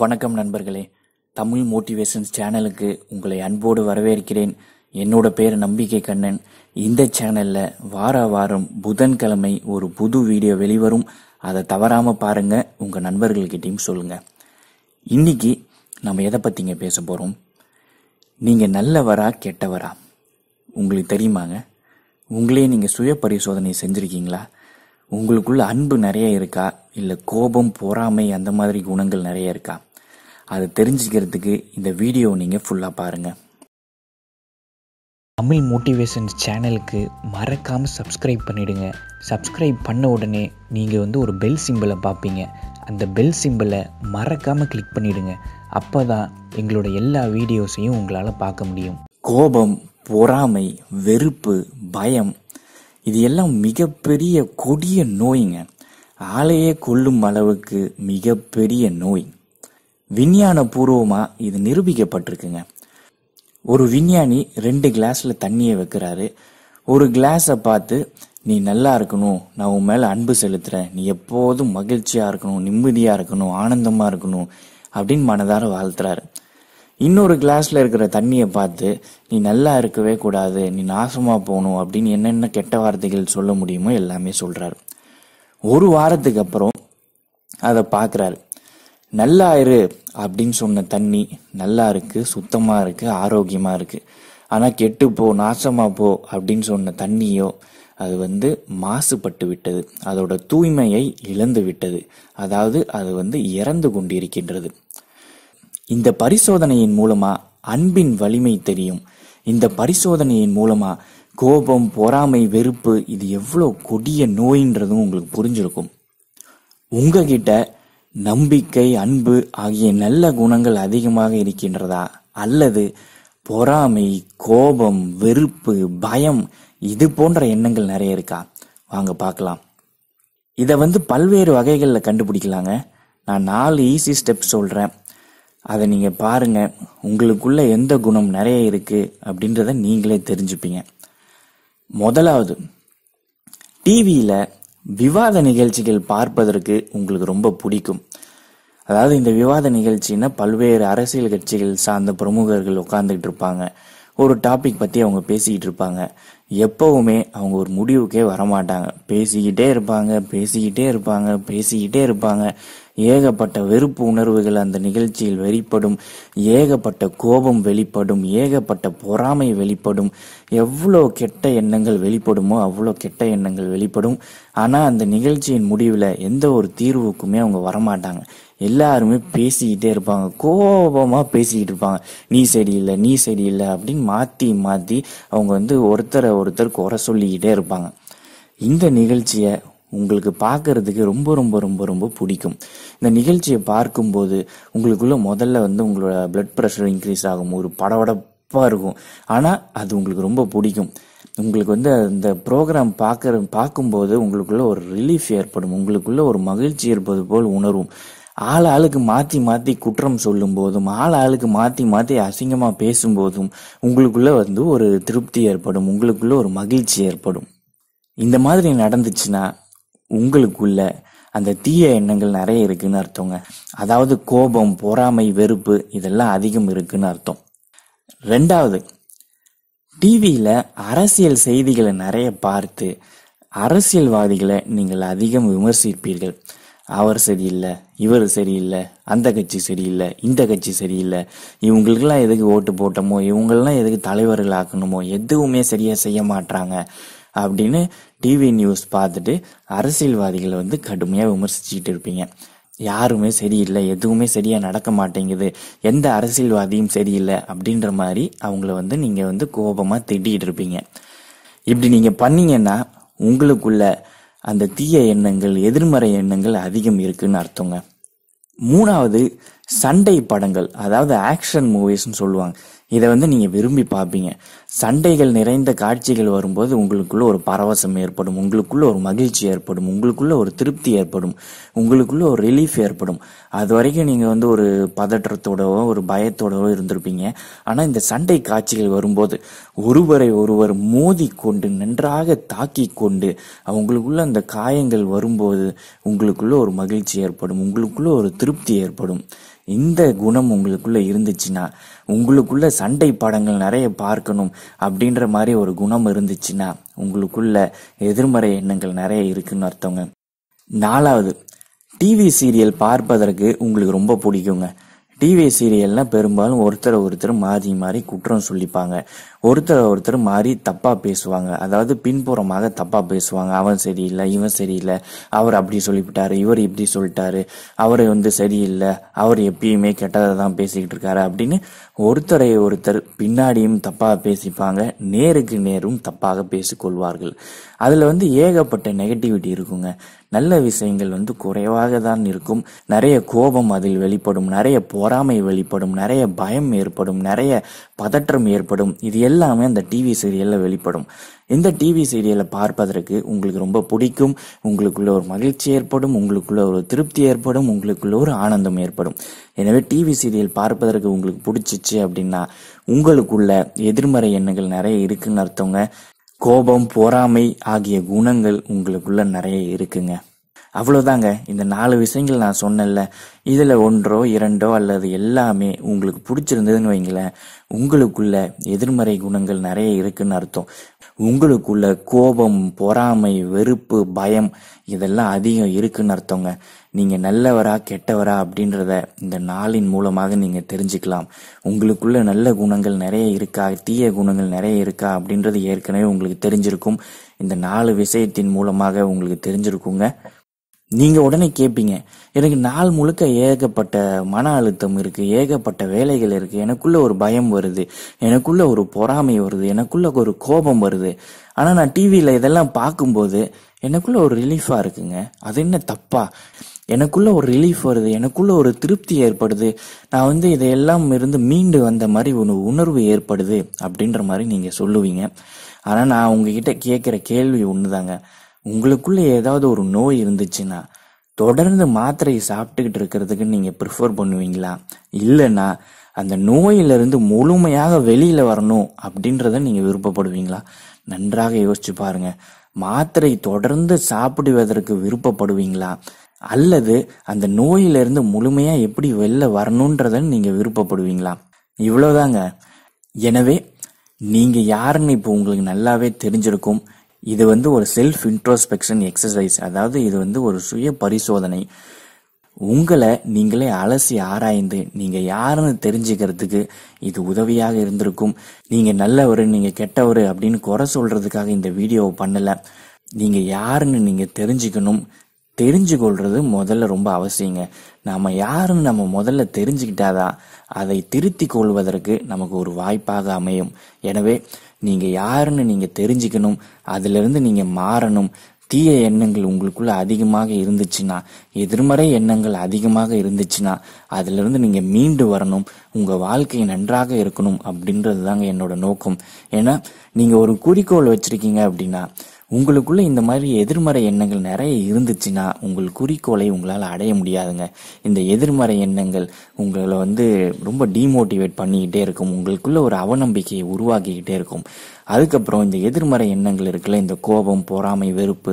வணக்கம் நண்பர்களே தமிழ் மோட்டிவேஷன்ஸ் சேனலுக்கு உங்களை அன்போடு வரவேற்கிறேன் என்னோட பேர் நம்பிக்கை கண்ணன் இந்த சேனலில் வார வாரம் புதன்கிழமை ஒரு புது வீடியோ வெளிவரும் அதை தவறாமல் பாருங்கள் உங்கள் நண்பர்கள்கிட்டையும் சொல்லுங்கள் இன்னைக்கு நம்ம எதை பற்றிங்க பேச போகிறோம் நீங்கள் நல்லவரா கெட்டவரா உங்களுக்கு தெரியுமாங்க உங்களே நீங்கள் சுய பரிசோதனை செஞ்சுருக்கீங்களா உங்களுக்குள்ள அன்பு நிறைய இருக்கா இல்லை கோபம் பொறாமை அந்த மாதிரி குணங்கள் நிறைய இருக்கா அதை தெரிஞ்சுக்கிறதுக்கு இந்த வீடியோ நீங்கள் ஃபுல்லாக பாருங்கள் தமிழ் மோட்டிவேஷன்ஸ் சேனலுக்கு மறக்காமல் சப்ஸ்கிரைப் பண்ணிவிடுங்க சப்ஸ்கிரைப் பண்ண உடனே நீங்கள் வந்து ஒரு பெல் சிம்பிளை பார்ப்பீங்க அந்த பெல் சிம்பிளை மறக்காமல் கிளிக் பண்ணிவிடுங்க அப்போ தான் எங்களோட எல்லா வீடியோஸையும் உங்களால் பார்க்க முடியும் கோபம் பொறாமை வெறுப்பு பயம் இது எல்லாம் மிகப்பெரிய கொடிய நோய்ங்க ஆலையே கொல்லும் அளவுக்கு மிகப்பெரிய நோய் விஞ்ஞான பூர்வமாக இது நிரூபிக்கப்பட்டிருக்குங்க ஒரு விஞ்ஞானி ரெண்டு கிளாஸில் தண்ணியை வைக்கிறாரு ஒரு கிளாஸை பார்த்து நீ நல்லா இருக்கணும் நான் உன் மேலே அன்பு செலுத்துற நீ எப்போதும் மகிழ்ச்சியாக இருக்கணும் நிம்மதியாக இருக்கணும் ஆனந்தமாக இருக்கணும் அப்படின்னு மனதார வாழ்த்துறாரு இன்னொரு கிளாஸில் இருக்கிற தண்ணியை பார்த்து நீ நல்லா இருக்கவே கூடாது நீ நாசமாக போகணும் அப்படின்னு என்னென்ன கெட்ட வார்த்தைகள் சொல்ல முடியுமோ எல்லாமே சொல்றாரு ஒரு வாரத்துக்கு அப்புறம் அதை பார்க்குறாரு நல்லா இரு அப்படின்னு சொன்ன தண்ணி நல்லா இருக்குது சுத்தமாக இருக்குது ஆரோக்கியமாக இருக்குது ஆனால் கெட்டு போ நாசமாக போ அப்படின்னு சொன்ன தண்ணியோ அது வந்து மாசுபட்டு விட்டது அதோட தூய்மையை இழந்து விட்டது அதாவது அது வந்து இறந்து கொண்டிருக்கின்றது இந்த பரிசோதனையின் மூலமா அன்பின் வலிமை தெரியும் இந்த பரிசோதனையின் மூலமா கோபம் பொறாமை வெறுப்பு இது எவ்வளோ கொடிய நோயின்றதும் உங்களுக்கு புரிஞ்சிருக்கும் உங்ககிட்ட நம்பிக்கை அன்பு ஆகிய நல்ல குணங்கள் அதிகமாக இருக்கின்றதா அல்லது பொறாமை கோபம் வெறுப்பு பயம் இது போன்ற எண்ணங்கள் நிறைய இருக்கா வாங்க பார்க்கலாம் இதை வந்து பல்வேறு வகைகளில் கண்டுபிடிக்கலாங்க நான் நாலு ஈஸி ஸ்டெப் சொல்கிறேன் அதை நீங்கள் பாருங்கள் உங்களுக்குள்ள எந்த குணம் நிறைய இருக்குது அப்படின்றத நீங்களே தெரிஞ்சுப்பீங்க முதலாவது டிவியில் விவாத நிகழ்ச்சிகள் பார்ப்பதற்கு உங்களுக்கு ரொம்ப பிடிக்கும் அதாவது இந்த விவாத நிகழ்ச்சின்னா பல்வேறு அரசியல் கட்சிகள் சார்ந்த பிரமுகர்கள் உட்காந்துக்கிட்டு இருப்பாங்க ஒரு டாபிக் பற்றி அவங்க பேசிக்கிட்டு இருப்பாங்க எப்பவுமே அவங்க ஒரு முடிவுக்கே வரமாட்டாங்க பேசிக்கிட்டே இருப்பாங்க பேசிக்கிட்டே இருப்பாங்க பேசிக்கிட்டே இருப்பாங்க ஏகப்பட்ட வெறுப்பு உணர்வுகள் அந்த நிகழ்ச்சியில் வெளிப்படும் ஏகப்பட்ட கோபம் வெளிப்படும் ஏகப்பட்ட பொறாமை வெளிப்படும் எவ்வளோ கெட்ட எண்ணங்கள் வெளிப்படுமோ அவ்வளோ கெட்ட எண்ணங்கள் வெளிப்படும் ஆனால் அந்த நிகழ்ச்சியின் முடிவில் எந்த ஒரு தீர்வுக்குமே அவங்க வரமாட்டாங்க எல்லாருமே பேசிக்கிட்டே இருப்பாங்க கோபமாக பேசிக்கிட்டு இருப்பாங்க நீ சரியில்லை நீ சரியில்லை அப்படின்னு மாற்றி மாற்றி அவங்க வந்து ஒருத்தரை ஒருத்தர் குறை சொல்லிக்கிட்டே இருப்பாங்க இந்த நிகழ்ச்சியை உங்களுக்கு பார்க்கறதுக்கு ரொம்ப ரொம்ப ரொம்ப ரொம்ப பிடிக்கும் இந்த நிகழ்ச்சியை பார்க்கும்போது உங்களுக்குள்ள முதல்ல வந்து உங்களோட பிளட் ப்ரெஷர் இன்க்ரீஸ் ஆகும் ஒரு படவடப்பாக இருக்கும் ஆனால் அது உங்களுக்கு ரொம்ப பிடிக்கும் உங்களுக்கு வந்து அந்த ப்ரோக்ராம் பார்க்குற பார்க்கும்போது உங்களுக்குள்ள ஒரு ரிலீஃப் ஏற்படும் உங்களுக்குள்ள ஒரு மகிழ்ச்சி இருப்பது போல் உணர்வும் ஆள் ஆளுக்கு மாற்றி மாற்றி குற்றம் சொல்லும் போதும் ஆள் ஆளுக்கு மாற்றி மாற்றி அசிங்கமாக பேசும்போதும் உங்களுக்குள்ளே வந்து ஒரு திருப்தி ஏற்படும் உங்களுக்குள்ளே ஒரு மகிழ்ச்சி ஏற்படும் இந்த மாதிரி நடந்துச்சுன்னா உங்களுக்குள்ள அந்த தீய எண்ணங்கள் நிறைய இருக்குன்னு அர்த்தங்க அதாவது கோபம் பொறாமை வெறுப்பு இதெல்லாம் அதிகம் இருக்குன்னு அர்த்தம் ரெண்டாவது டிவியில அரசியல் செய்திகளை நிறைய பார்த்து அரசியல்வாதிகளை நீங்கள் அதிகம் விமர்சிப்பீர்கள் அவர் சரியில்லை இவர் சரியில்லை அந்த கட்சி சரியில்லை இந்த கட்சி சரியில்லை இவங்களுக்கெல்லாம் எதுக்கு ஓட்டு போட்டோமோ இவங்களெலாம் எதுக்கு தலைவர்கள் ஆக்கணுமோ எதுவுமே சரியா செய்ய மாட்டாங்க அப்படின்னு டிவி நியூஸ் பார்த்துட்டு அரசியல்வாதிகளை வந்து கடுமையாக விமர்சிச்சுக்கிட்டு இருப்பீங்க யாருமே சரியில்லை எதுவுமே சரியாக நடக்க மாட்டேங்குது எந்த அரசியல்வாதியும் சரியில்லை அப்படின்ற மாதிரி அவங்கள வந்து நீங்கள் வந்து கோபமாக திட்டிகிட்டு இருப்பீங்க இப்படி நீங்கள் பண்ணீங்கன்னா உங்களுக்குள்ள அந்த தீய எண்ணங்கள் எதிர்மறை எண்ணங்கள் அதிகம் இருக்குன்னு அர்த்தங்க மூணாவது சண்டை படங்கள் அதாவது ஆக்ஷன் மூவிஸ்ன்னு சொல்லுவாங்க இதை வந்து நீங்கள் விரும்பி பார்ப்பீங்க சண்டைகள் நிறைந்த காட்சிகள் வரும்போது உங்களுக்குள்ள ஒரு பரவசம் ஏற்படும் உங்களுக்குள்ள ஒரு மகிழ்ச்சி ஏற்படும் உங்களுக்குள்ள ஒரு திருப்தி ஏற்படும் உங்களுக்குள்ள ஒரு ரிலீஃப் ஏற்படும் அது வரைக்கும் நீங்கள் வந்து ஒரு பதற்றத்தோடவோ ஒரு பயத்தோடவோ இருந்திருப்பீங்க ஆனால் இந்த சண்டை காட்சிகள் வரும்போது ஒருவரை ஒருவர் மோதி கொண்டு நன்றாக தாக்கி கொண்டு அவங்களுக்குள்ள அந்த காயங்கள் வரும்போது உங்களுக்குள்ள ஒரு மகிழ்ச்சி ஏற்படும் உங்களுக்குள்ள ஒரு திருப்தி ஏற்படும் இந்த குணம் உங்களுக்குள்ள இருந்துச்சுன்னா உங்களுக்குள்ள சண்டை படங்கள் நிறைய பார்க்கணும் அப்படின்ற மாதிரி ஒரு குணம் இருந்துச்சுன்னா உங்களுக்குள்ள எதிர்மறை எண்ணங்கள் நிறைய இருக்குன்னு அர்த்தங்க நாலாவது டிவி சீரியல் பார்ப்பதற்கு உங்களுக்கு ரொம்ப பிடிக்குங்க டிவி சீரியல்னால் பெரும்பாலும் ஒருத்தரை ஒருத்தர் மாறி மாறி குற்றம் சொல்லிப்பாங்க ஒருத்தரை ஒருத்தர் மாறி தப்பாக பேசுவாங்க அதாவது பின்புறமாக தப்பாக பேசுவாங்க அவன் சரியில்லை இவன் சரியில்லை அவர் அப்படி சொல்லிவிட்டாரு இவர் இப்படி சொல்லிட்டாரு அவர் வந்து சரியில்லை அவர் எப்பயுமே கெட்டதை தான் பேசிக்கிட்டு இருக்காரு அப்படின்னு ஒருத்தரை ஒருத்தர் பின்னாடியும் தப்பாக பேசிப்பாங்க நேருக்கு நேரும் தப்பாக பேசிக்கொள்வார்கள் அதில் வந்து ஏகப்பட்ட நெகட்டிவிட்டி இருக்குங்க நல்ல விஷயங்கள் வந்து குறைவாக தான் இருக்கும் நிறைய கோபம் அதில் வெளிப்படும் நிறைய பொறாமை வெளிப்படும் நிறைய பயம் ஏற்படும் நிறைய பதற்றம் ஏற்படும் இது எல்லாமே அந்த டிவி சீரியலில் வெளிப்படும் இந்த டிவி சீரியலை பார்ப்பதற்கு உங்களுக்கு ரொம்ப பிடிக்கும் உங்களுக்குள்ள ஒரு மகிழ்ச்சி ஏற்படும் உங்களுக்குள்ள ஒரு திருப்தி ஏற்படும் உங்களுக்குள்ள ஒரு ஆனந்தம் ஏற்படும் எனவே டிவி சீரியல் பார்ப்பதற்கு உங்களுக்கு பிடிச்சிச்சு அப்படின்னா உங்களுக்குள்ள எதிர்மறை எண்ணங்கள் நிறைய இருக்குன்னு அர்த்தங்க கோபம் பொறாமை ஆகிய குணங்கள் உங்களுக்குள்ள நிறைய இருக்குங்க அவ்வளோதாங்க இந்த நாலு விஷயங்கள் நான் சொன்னேன்ல இதில் ஒன்றோ இரண்டோ அல்லது எல்லாமே உங்களுக்கு பிடிச்சிருந்ததுன்னு வைங்களேன் உங்களுக்குள்ள எதிர்மறை குணங்கள் நிறைய இருக்குன்னு அர்த்தம் உங்களுக்குள்ள கோபம் பொறாமை வெறுப்பு பயம் இதெல்லாம் அதிகம் இருக்குன்னு அர்த்தங்க நீங்கள் நல்லவரா கெட்டவரா அப்படின்றத இந்த நாளின் மூலமாக நீங்கள் தெரிஞ்சுக்கலாம் உங்களுக்குள்ள நல்ல குணங்கள் நிறைய இருக்கா தீய குணங்கள் நிறைய இருக்கா அப்படின்றது ஏற்கனவே உங்களுக்கு தெரிஞ்சிருக்கும் இந்த நாலு விஷயத்தின் மூலமாக உங்களுக்கு தெரிஞ்சிருக்குங்க நீங்கள் உடனே கேட்பீங்க எனக்கு நாள் முழுக்க ஏகப்பட்ட மன அழுத்தம் இருக்குது ஏகப்பட்ட வேலைகள் இருக்குது எனக்குள்ளே ஒரு பயம் வருது எனக்குள்ளே ஒரு பொறாமை வருது எனக்குள்ளே ஒரு கோபம் வருது ஆனால் நான் டிவியில் இதெல்லாம் பார்க்கும்போது எனக்குள்ளே ஒரு ரிலீஃபாக இருக்குங்க அது என்ன தப்பா எனக்குள்ளே ஒரு ரிலீஃப் வருது எனக்குள்ளே ஒரு திருப்தி ஏற்படுது நான் வந்து இதையெல்லாம் இருந்து மீண்டு வந்த மாதிரி ஒரு உணர்வு ஏற்படுது அப்படின்ற மாதிரி நீங்கள் சொல்லுவீங்க ஆனால் நான் உங்ககிட்ட கேட்குற கேள்வி ஒன்று தாங்க உங்களுக்குள்ள ஏதாவது ஒரு நோய் இருந்துச்சுன்னா தொடர்ந்து மாத்திரையை சாப்பிட்டுக்கிட்டு இருக்கிறதுக்கு நீங்கள் ப்ரிஃபர் பண்ணுவீங்களா இல்லைன்னா அந்த நோயிலிருந்து முழுமையாக வெளியில் வரணும் அப்படின்றத நீங்கள் விருப்பப்படுவீங்களா நன்றாக யோசிச்சு பாருங்க மாத்திரை தொடர்ந்து சாப்பிடுவதற்கு விருப்பப்படுவீங்களா அல்லது அந்த நோயிலிருந்து முழுமையாக எப்படி வெளில வரணுன்றத நீங்கள் விருப்பப்படுவீங்களா இவ்வளோதாங்க எனவே நீங்கள் யாருன்னு இப்போ உங்களுக்கு நல்லாவே தெரிஞ்சிருக்கும் இது வந்து ஒரு செல்ஃப் இன்ட்ரோஸ்பெக்ஷன் எக்ஸசைஸ் அதாவது இது வந்து ஒரு சுய பரிசோதனை உங்களை நீங்களே அலசி ஆராய்ந்து நீங்கள் யாருன்னு தெரிஞ்சுக்கிறதுக்கு இது உதவியாக இருந்திருக்கும் நீங்கள் நல்லவர் நீங்கள் கெட்டவர் அப்படின்னு குறை சொல்கிறதுக்காக இந்த வீடியோவை பண்ணலை நீங்கள் யாருன்னு நீங்கள் தெரிஞ்சுக்கணும் தெரிஞ்சு கொள்வது முதல்ல ரொம்ப அவசியங்க நாம் யாருன்னு நம்ம முதல்ல தெரிஞ்சுக்கிட்டாதான் அதை திருத்தி கொள்வதற்கு நமக்கு ஒரு வாய்ப்பாக அமையும் எனவே நீங்கள் யாருன்னு நீங்கள் தெரிஞ்சுக்கணும் அதிலிருந்து நீங்கள் மாறணும் தீய எண்ணங்கள் உங்களுக்குள்ள அதிகமாக இருந்துச்சுன்னா எதிர்மறை எண்ணங்கள் அதிகமாக இருந்துச்சுன்னா அதிலிருந்து நீங்கள் மீண்டு வரணும் உங்கள் வாழ்க்கை நன்றாக இருக்கணும் அப்படின்றது தாங்க என்னோட நோக்கம் ஏன்னா நீங்கள் ஒரு குறிக்கோள் வச்சுருக்கீங்க அப்படின்னா உங்களுக்குள்ள இந்த மாதிரி எதிர்மறை எண்ணங்கள் நிறைய இருந்துச்சுன்னா உங்கள் குறிக்கோளை உங்களால் அடைய முடியாதுங்க இந்த எதிர்மறை எண்ணங்கள் உங்களை வந்து ரொம்ப டீமோட்டிவேட் பண்ணிக்கிட்டே இருக்கும் உங்களுக்குள்ள ஒரு அவநம்பிக்கையை உருவாக்கிக்கிட்டே இருக்கும் அதுக்கப்புறம் இந்த எதிர்மறை எண்ணங்கள் இருக்குல்ல இந்த கோபம் பொறாமை வெறுப்பு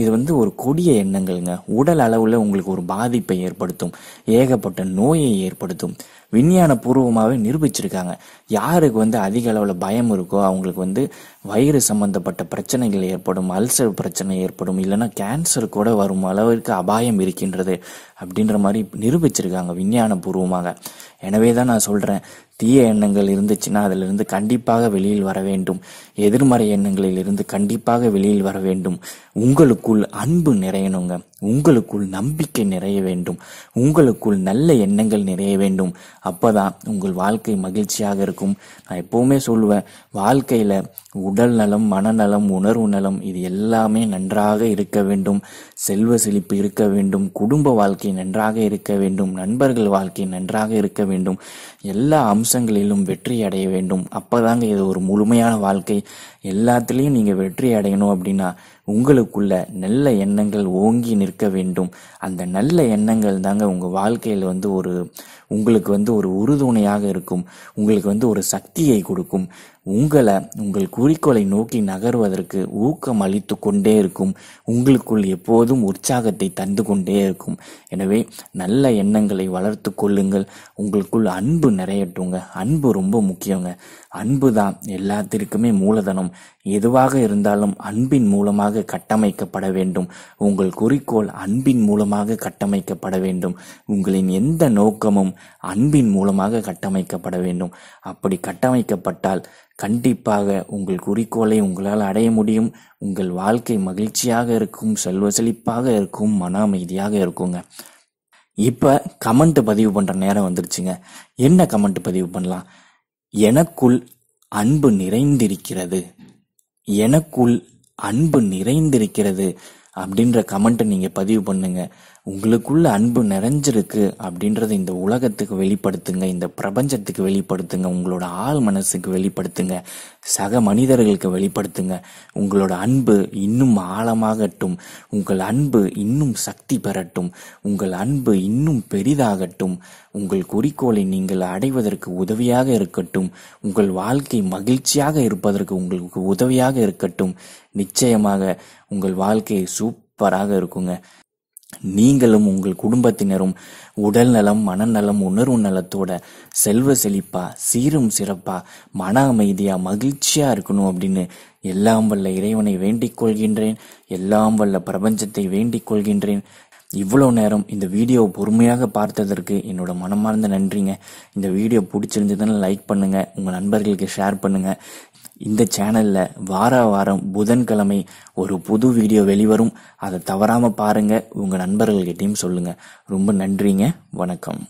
இது வந்து ஒரு கொடிய எண்ணங்கள்ங்க உடல் அளவில் உங்களுக்கு ஒரு பாதிப்பை ஏற்படுத்தும் ஏகப்பட்ட நோயை ஏற்படுத்தும் விஞ்ஞான பூர்வமாகவே நிரூபிச்சிருக்காங்க யாருக்கு வந்து அதிக அளவில் பயம் இருக்கோ அவங்களுக்கு வந்து வயிறு சம்பந்தப்பட்ட பிரச்சனைகள் ஏற்படும் அல்சர் பிரச்சனை ஏற்படும் இல்லைன்னா கேன்சர் கூட வரும் அளவிற்கு அபாயம் இருக்கின்றது அப்படின்ற மாதிரி நிரூபிச்சிருக்காங்க விஞ்ஞான பூர்வமாக எனவே தான் நான் சொல்கிறேன் தீய எண்ணங்கள் இருந்துச்சுன்னா அதிலிருந்து கண்டிப்பாக வெளியில் வர வேண்டும் எதிர்மறை எண்ணங்களில் இருந்து கண்டிப்பாக வெளியில் வர வேண்டும் உங்களுக்குள் அன்பு நிறையணுங்க உங்களுக்குள் நம்பிக்கை நிறைய வேண்டும் உங்களுக்குள் நல்ல எண்ணங்கள் நிறைய வேண்டும் அப்போதான் உங்கள் வாழ்க்கை மகிழ்ச்சியாக இருக்கும் நான் எப்போவுமே சொல்லுவேன் வாழ்க்கையில் உடல் நலம் மனநலம் உணர்வு நலம் இது எல்லாமே நன்றாக இருக்க வேண்டும் செல்வ செழிப்பு இருக்க வேண்டும் குடும்ப வாழ்க்கை நன்றாக இருக்க வேண்டும் நண்பர்கள் வாழ்க்கை நன்றாக இருக்க வேண்டும் எல்லா அம்சம் அம்சங்களிலும் வெற்றி அடைய வேண்டும் அப்போதாங்க இது ஒரு முழுமையான வாழ்க்கை எல்லாத்துலேயும் நீங்கள் வெற்றி அடையணும் அப்படின்னா உங்களுக்குள்ள நல்ல எண்ணங்கள் ஓங்கி நிற்க வேண்டும் அந்த நல்ல எண்ணங்கள் தாங்க உங்கள் வாழ்க்கையில் வந்து ஒரு உங்களுக்கு வந்து ஒரு உறுதுணையாக இருக்கும் உங்களுக்கு வந்து ஒரு சக்தியை கொடுக்கும் உங்களை உங்கள் குறிக்கோளை நோக்கி நகர்வதற்கு ஊக்கம் அளித்து கொண்டே இருக்கும் உங்களுக்குள் எப்போதும் உற்சாகத்தை தந்து கொண்டே இருக்கும் எனவே நல்ல எண்ணங்களை வளர்த்து கொள்ளுங்கள் உங்களுக்குள் அன்பு நிறையட்டுங்க அன்பு ரொம்ப முக்கியங்க அன்பு தான் எல்லாத்திற்குமே மூலதனம் எதுவாக இருந்தாலும் அன்பின் மூலமாக கட்டமைக்கப்பட வேண்டும் உங்கள் குறிக்கோள் அன்பின் மூலமாக கட்டமைக்கப்பட வேண்டும் உங்களின் எந்த நோக்கமும் அன்பின் மூலமாக கட்டமைக்கப்பட வேண்டும் அப்படி கட்டமைக்கப்பட்டால் கண்டிப்பாக உங்கள் குறிக்கோளை உங்களால் அடைய முடியும் உங்கள் வாழ்க்கை மகிழ்ச்சியாக இருக்கும் செல்வ செழிப்பாக இருக்கும் மன அமைதியாக இருக்குங்க இப்போ கமெண்ட் பதிவு பண்ணுற நேரம் வந்துருச்சுங்க என்ன கமெண்ட் பதிவு பண்ணலாம் எனக்குள் அன்பு நிறைந்திருக்கிறது எனக்குள் அன்பு நிறைந்திருக்கிறது அப்படின்ற கமெண்ட்டை நீங்கள் பதிவு பண்ணுங்கள் உங்களுக்குள்ள அன்பு நிறைஞ்சிருக்கு அப்படின்றத இந்த உலகத்துக்கு வெளிப்படுத்துங்க இந்த பிரபஞ்சத்துக்கு வெளிப்படுத்துங்க உங்களோட ஆள் மனசுக்கு வெளிப்படுத்துங்க சக மனிதர்களுக்கு வெளிப்படுத்துங்க உங்களோட அன்பு இன்னும் ஆழமாகட்டும் உங்கள் அன்பு இன்னும் சக்தி பெறட்டும் உங்கள் அன்பு இன்னும் பெரிதாகட்டும் உங்கள் குறிக்கோளை நீங்கள் அடைவதற்கு உதவியாக இருக்கட்டும் உங்கள் வாழ்க்கை மகிழ்ச்சியாக இருப்பதற்கு உங்களுக்கு உதவியாக இருக்கட்டும் நிச்சயமாக உங்கள் வாழ்க்கை சூப்பராக இருக்குங்க நீங்களும் உங்கள் குடும்பத்தினரும் உடல் நலம் மனநலம் உணர்வு நலத்தோட செல்வ செழிப்பா சீரும் சிறப்பா மன அமைதியா மகிழ்ச்சியா இருக்கணும் அப்படின்னு எல்லாம் வல்ல இறைவனை வேண்டிக் கொள்கின்றேன் எல்லாம் வல்ல பிரபஞ்சத்தை வேண்டிக் கொள்கின்றேன் இவ்வளோ நேரம் இந்த வீடியோ பொறுமையாக பார்த்ததற்கு என்னோட மனமார்ந்த நன்றிங்க இந்த வீடியோ பிடிச்சிருந்ததுன்னு லைக் பண்ணுங்கள் உங்கள் நண்பர்களுக்கு ஷேர் பண்ணுங்கள் இந்த சேனல்ல வார வாரம் புதன்கிழமை ஒரு புது வீடியோ வெளிவரும் அதை தவறாம பாருங்க உங்க நண்பர்கள்கிட்டையும் சொல்லுங்க ரொம்ப நன்றிங்க வணக்கம்